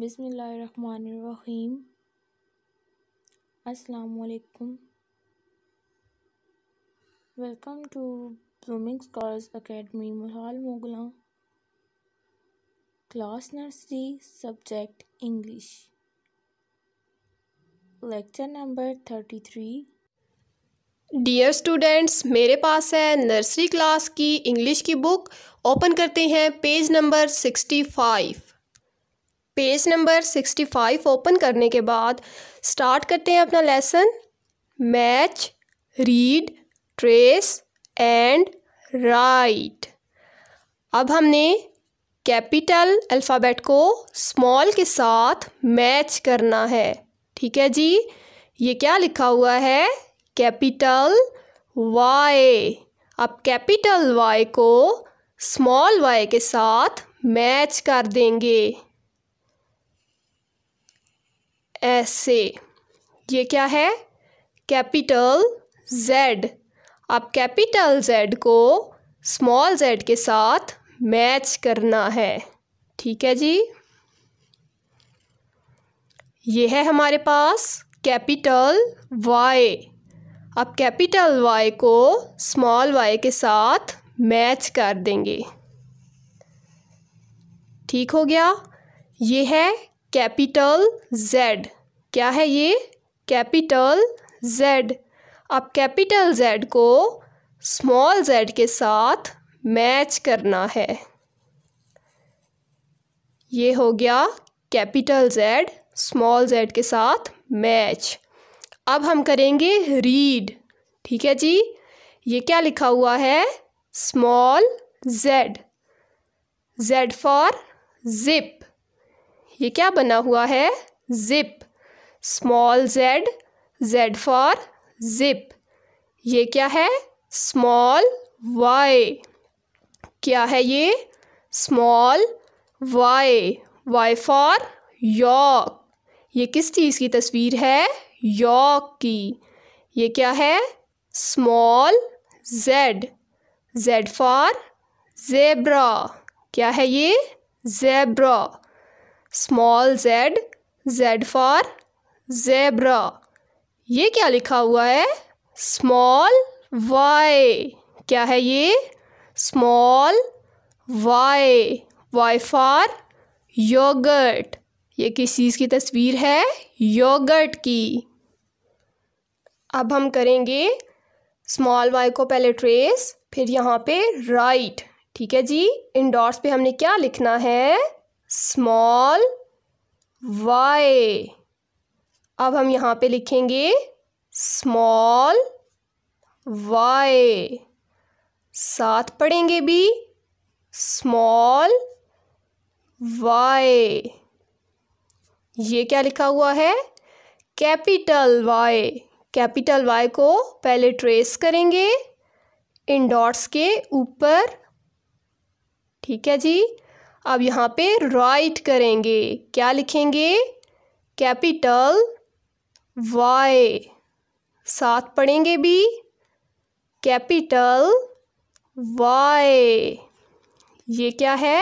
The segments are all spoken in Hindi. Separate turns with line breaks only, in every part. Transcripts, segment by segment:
बिसमीम अस्सलाम welcome to blooming scholars academy मलाल मुगला class nursery subject English lecture number thirty three dear students मेरे पास है नर्सरी क्लास की इंग्लिश की बुक ओपन करते हैं page number sixty five page number sixty five open करने के बाद स्टार्ट करते हैं अपना lesson match read trace and write अब हमने कैपिटल अल्फ़ाबेट को स्मॉल के साथ मैच करना है ठीक है जी ये क्या लिखा हुआ है कैपिटल वाई अब कैपिटल वाई को स्मॉल वाई के साथ मैच कर देंगे ऐसे ये क्या है कैपिटल जेड अब कैपिटल जेड को स्मॉल जेड के साथ मैच करना है ठीक है जी ये है हमारे पास कैपिटल वाई अब कैपिटल वाई को स्मॉल वाई के साथ मैच कर देंगे ठीक हो गया ये है कैपिटल जेड क्या है ये कैपिटल जेड अब कैपिटल जेड को स्मॉल जेड के साथ मैच करना है ये हो गया कैपिटल जेड स्मॉल जेड के साथ मैच अब हम करेंगे रीड ठीक है जी ये क्या लिखा हुआ है small Z Z for zip ये क्या बना हुआ है zip small Z Z for zip ये क्या है स्मॉल वाई क्या है ये small Y Y for yak ये किस चीज़ की तस्वीर है यॉक की ये क्या है small Z Z for zebra क्या है ये zebra small Z Z for zebra ये क्या लिखा हुआ है स्मॉल वाई क्या है ये small Y Y for yoghurt ये किस चीज़ की तस्वीर है योगर्ट की अब हम करेंगे स्मॉल वाई को पहले ट्रेस फिर यहाँ पे राइट ठीक है जी इन डॉट्स पे हमने क्या लिखना है स्मॉल वाई अब हम यहाँ पे लिखेंगे स्मॉल वाई साथ पढ़ेंगे भी स्मॉल वाई ये क्या लिखा हुआ है कैपिटल वाई कैपिटल वाई को पहले ट्रेस करेंगे इन डॉट्स के ऊपर ठीक है जी अब यहाँ पे राइट करेंगे क्या लिखेंगे कैपिटल वाई साथ पढ़ेंगे भी कैपिटल वाई ये क्या है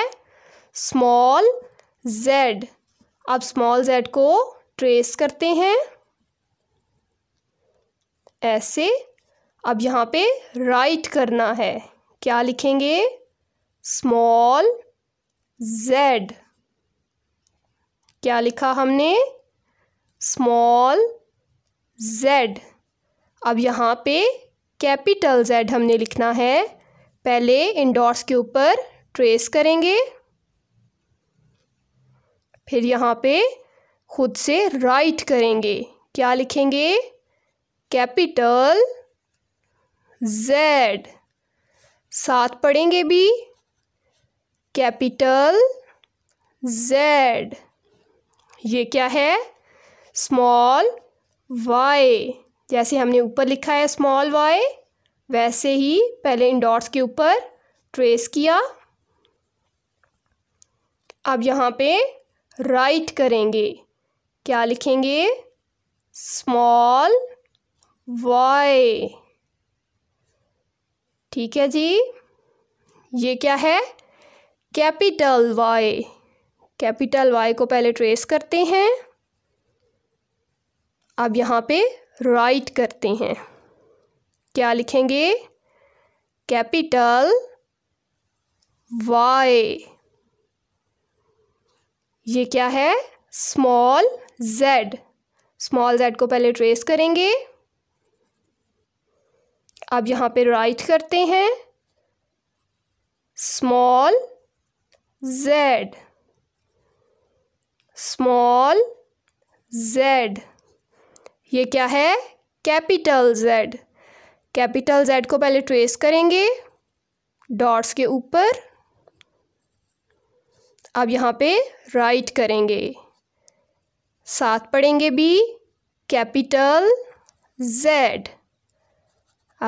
स्मॉल जेड अब स्मॉल जेड को ट्रेस करते हैं ऐसे अब यहाँ पे राइट करना है क्या लिखेंगे स्मॉल जेड क्या लिखा हमने स्मॉल जेड अब यहाँ पे कैपिटल जेड हमने लिखना है पहले इंडोर्स के ऊपर ट्रेस करेंगे फिर यहाँ पे खुद से राइट करेंगे क्या लिखेंगे कैपिटल जेड साथ पढ़ेंगे भी कैपिटल जेड ये क्या है स्मॉल वाई जैसे हमने ऊपर लिखा है स्मॉल वाई वैसे ही पहले इन डॉट्स के ऊपर ट्रेस किया अब यहाँ पे राइट करेंगे क्या लिखेंगे स्मॉल वाई ठीक है जी ये क्या है कैपिटल वाई कैपिटल वाई को पहले ट्रेस करते हैं अब यहाँ पे राइट करते हैं क्या लिखेंगे कैपिटल वाई ये क्या है स्मॉल जेड स्मॉल जेड को पहले ट्रेस करेंगे अब यहाँ पे राइट करते हैं स्मॉल जेड स्मॉल जेड ये क्या है कैपिटल जेड कैपिटल जेड को पहले ट्रेस करेंगे डॉट्स के ऊपर अब यहाँ पे राइट करेंगे साथ पढ़ेंगे भी कैपिटल जेड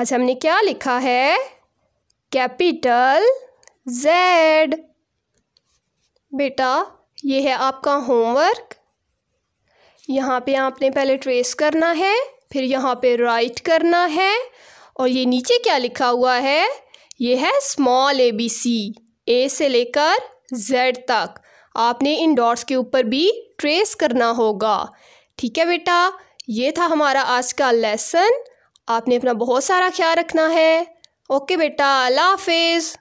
आज हमने क्या लिखा है कैपिटल जेड बेटा ये है आपका होमवर्क यहाँ पे आपने पहले ट्रेस करना है फिर यहाँ पे राइट करना है और ये नीचे क्या लिखा हुआ है ये है स्मॉल ए बी सी ए से लेकर जेड तक आपने इन डॉट्स के ऊपर भी ट्रेस करना होगा ठीक है बेटा ये था हमारा आज का लेसन आपने अपना बहुत सारा ख्याल रखना है ओके बेटा अल्लाह हाफिज़